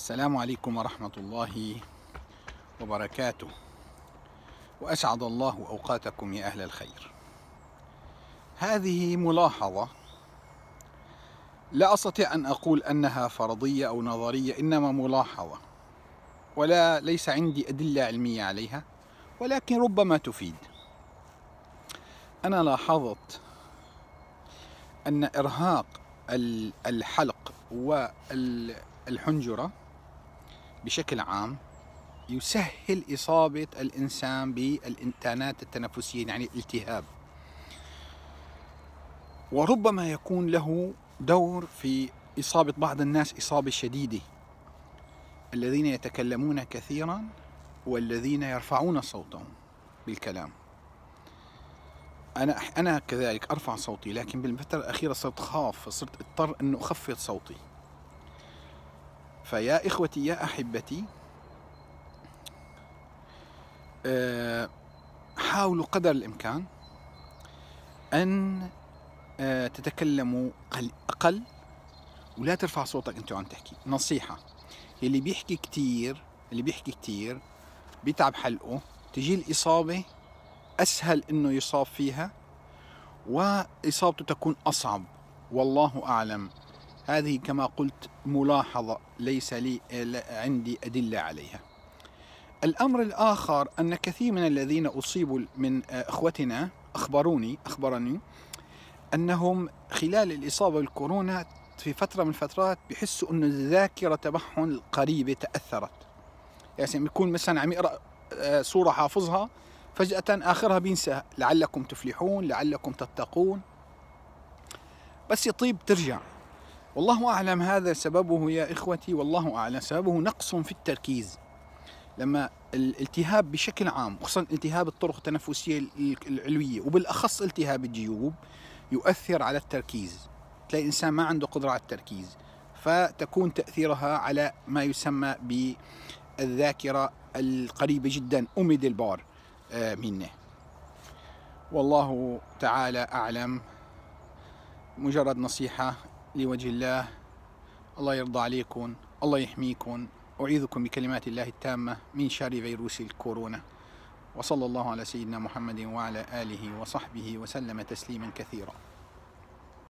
السلام عليكم ورحمة الله وبركاته وأسعد الله أوقاتكم يا أهل الخير هذه ملاحظة لا أستطيع أن أقول أنها فرضية أو نظرية إنما ملاحظة ولا ليس عندي أدلة علمية عليها ولكن ربما تفيد أنا لاحظت أن إرهاق الحلق والحنجرة بشكل عام يسهل إصابة الإنسان بالإنتانات التنفسية يعني الالتهاب وربما يكون له دور في إصابة بعض الناس إصابة شديدة الذين يتكلمون كثيرا والذين يرفعون صوتهم بالكلام أنا أنا كذلك أرفع صوتي لكن بالفترة الأخيرة صرت خاف صرت أضطر أنه أخفض صوتي فيا إخوتي يا أحبتي آه، حاولوا قدر الإمكان أن آه، تتكلموا أقل ولا ترفع صوتك أنت وعم تحكي نصيحة اللي بيحكي كتير اللي بيحكي كتير بيتعب حلقه تجي الإصابة أسهل أنه يصاب فيها وإصابته تكون أصعب والله أعلم هذه كما قلت ملاحظة ليس لي عندي أدلة عليها الأمر الآخر أن كثير من الذين أصيبوا من آه، إخوتنا أخبروني أخبرني أنهم خلال الإصابة بالكورونا في فترة من الفترات بيحسوا أن الذاكرة تبعهم القريبة تأثرت يعني بيكون مثلا عم يقرأ صورة آه، حافظها فجأة آخرها بينسى لعلكم تفلحون لعلكم تتقون بس يطيب ترجع والله أعلم هذا سببه يا إخوتي والله أعلم سببه نقص في التركيز لما الالتهاب بشكل عام خصوصا التهاب الطرق التنفسية العلوية وبالأخص التهاب الجيوب يؤثر على التركيز تلاقي الإنسان ما عنده قدرة على التركيز فتكون تأثيرها على ما يسمى بالذاكرة القريبة جدا أمد البار آه، منه والله تعالى أعلم مجرد نصيحة لوجه الله الله يرضى عليكم الله يحميكم أعيذكم بكلمات الله التامة من شر فيروس الكورونا وصلى الله على سيدنا محمد وعلى آله وصحبه وسلم تسليما كثيرا